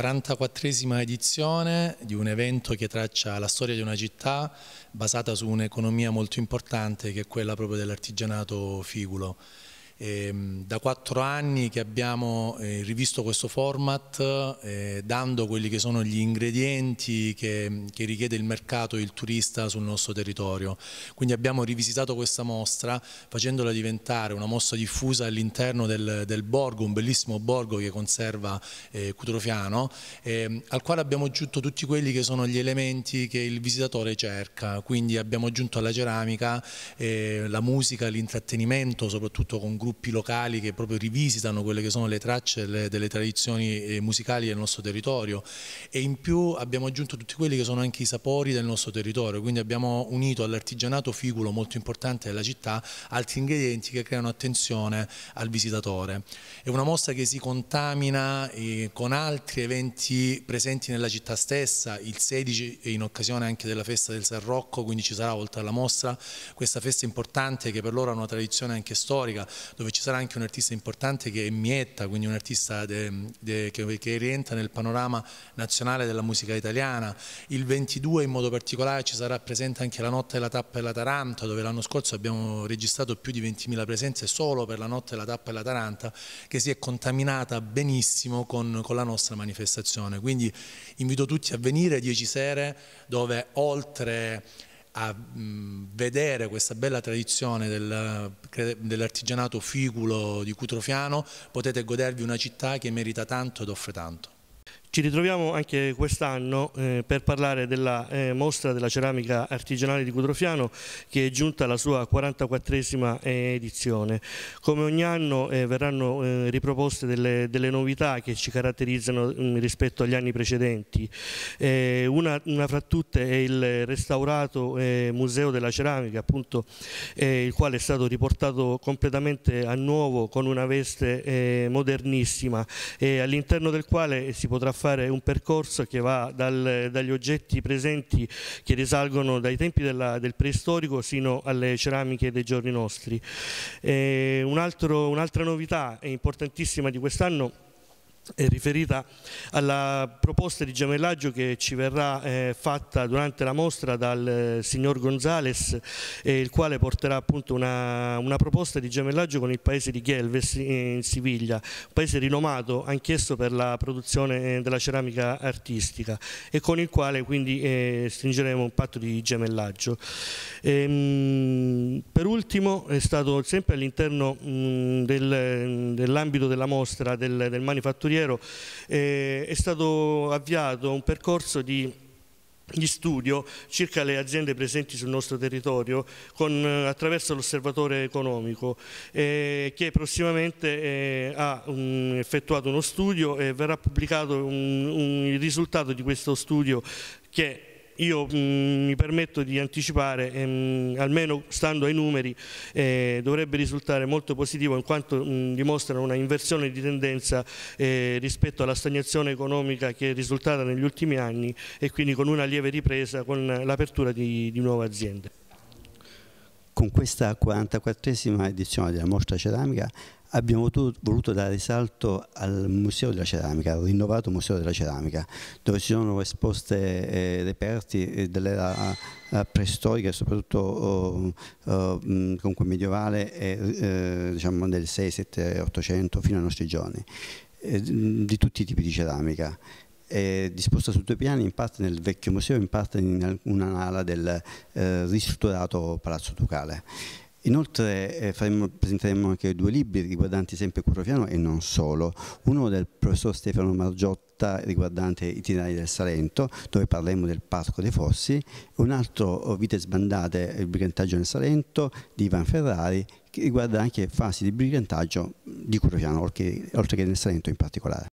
44esima edizione di un evento che traccia la storia di una città basata su un'economia molto importante che è quella proprio dell'artigianato figulo. Ehm, da quattro anni che abbiamo eh, rivisto questo format eh, dando quelli che sono gli ingredienti che, che richiede il mercato e il turista sul nostro territorio. Quindi abbiamo rivisitato questa mostra facendola diventare una mostra diffusa all'interno del, del, borgo, un bellissimo borgo che conserva eh, Cutrofiano, ehm, al quale abbiamo aggiunto tutti quelli che sono gli elementi che il visitatore cerca. Quindi abbiamo aggiunto alla ceramica la musica, l'intrattenimento, soprattutto con gruppi locali che proprio rivisitano quelle che sono le tracce le, delle tradizioni eh, musicali del nostro territorio e in più abbiamo aggiunto tutti quelli che sono anche i sapori del nostro territorio, quindi abbiamo unito all'artigianato figulo molto importante della città altri ingredienti che creano attenzione al visitatore. È una mostra che si contamina eh, con altri eventi presenti nella città stessa, il 16 eh, in occasione anche della festa del San Rocco, quindi ci sarà oltre alla mostra questa festa importante che per loro è una tradizione anche storica, dove ci sarà anche un artista importante che è Mietta, quindi un artista de, de, che, che, rientra nel panorama nazionale della musica italiana. Il 22 in modo particolare ci sarà presente anche la notte della tappa e la Taranta, dove l'anno scorso abbiamo registrato più di 20.000 presenze solo per la notte della tappa e la Taranta, che si è contaminata benissimo con, con la nostra manifestazione. Quindi invito tutti a venire 10 sere dove oltre a vedere questa bella tradizione del, dell'artigianato figulo di Cutrofiano, potete godervi una città che merita tanto ed offre tanto. Ci ritroviamo anche quest'anno eh, per parlare della eh, mostra della ceramica artigianale di Cudrofiano che è giunta alla sua 44esima eh, edizione. Come ogni anno eh, verranno eh, riproposte delle, delle, novità che ci caratterizzano mh, mm, rispetto agli anni precedenti. Eh, una, una, fra tutte è il restaurato Museo della Ceramica, appunto, il quale è stato riportato completamente a nuovo con una veste modernissima e all'interno del quale si potrà fare fare un percorso che va dal, dagli oggetti presenti che risalgono dai tempi della, del preistorico sino alle ceramiche dei giorni nostri. Un'altra un novità importantissima di quest'anno è riferita alla proposta di gemellaggio che ci verrà eh, fatta durante la mostra dal eh, signor Gonzales, eh, il quale porterà appunto una, una, proposta di gemellaggio con il paese di Gelves eh, in Siviglia, un paese rinomato anch'esso per la produzione eh, della ceramica artistica e con il quale quindi eh, stringeremo un patto di gemellaggio. Ehm, per ultimo è stato sempre all'interno mm, dell'ambito della mostra del, del manifatturiero Guerriero, eh, è stato avviato un percorso di di studio circa le aziende presenti sul nostro territorio con, eh, attraverso l'osservatore economico eh, che prossimamente eh, ha um, effettuato uno studio e verrà pubblicato un, un, il risultato di questo studio che io mh, mm, mi permetto di anticipare, ehm, almeno stando ai numeri, eh, dovrebbe risultare molto positivo in quanto mh, mm, dimostra una inversione di tendenza eh, rispetto alla stagnazione economica che è risultata negli ultimi anni e quindi con una lieve ripresa con l'apertura di, di nuove aziende con questa 44esima edizione della mostra ceramica abbiamo voluto dare risalto al Museo della Ceramica, al rinnovato Museo della Ceramica, dove ci sono esposte eh, reperti eh, dell'era preistorica, soprattutto oh, oh, mm, comunque medievale, eh, diciamo del 6, 7, 800 fino ai nostri giorni, eh, di tutti i tipi di ceramica è disposta su due piani, in parte nel vecchio museo, in parte in un'ala del eh, ristrutturato Palazzo Ducale. Inoltre eh, faremo, presenteremo anche due libri riguardanti sempre Currofiano e non solo, uno del professor Stefano Margiotta riguardante i itinerari del Salento, dove parleremo del Parco dei Fossi, un altro eh, Vite sbandate, il brigantaggio nel Salento, di Ivan Ferrari, che riguarda anche fasi di brigantaggio di Currofiano, oltre che nel Salento in particolare.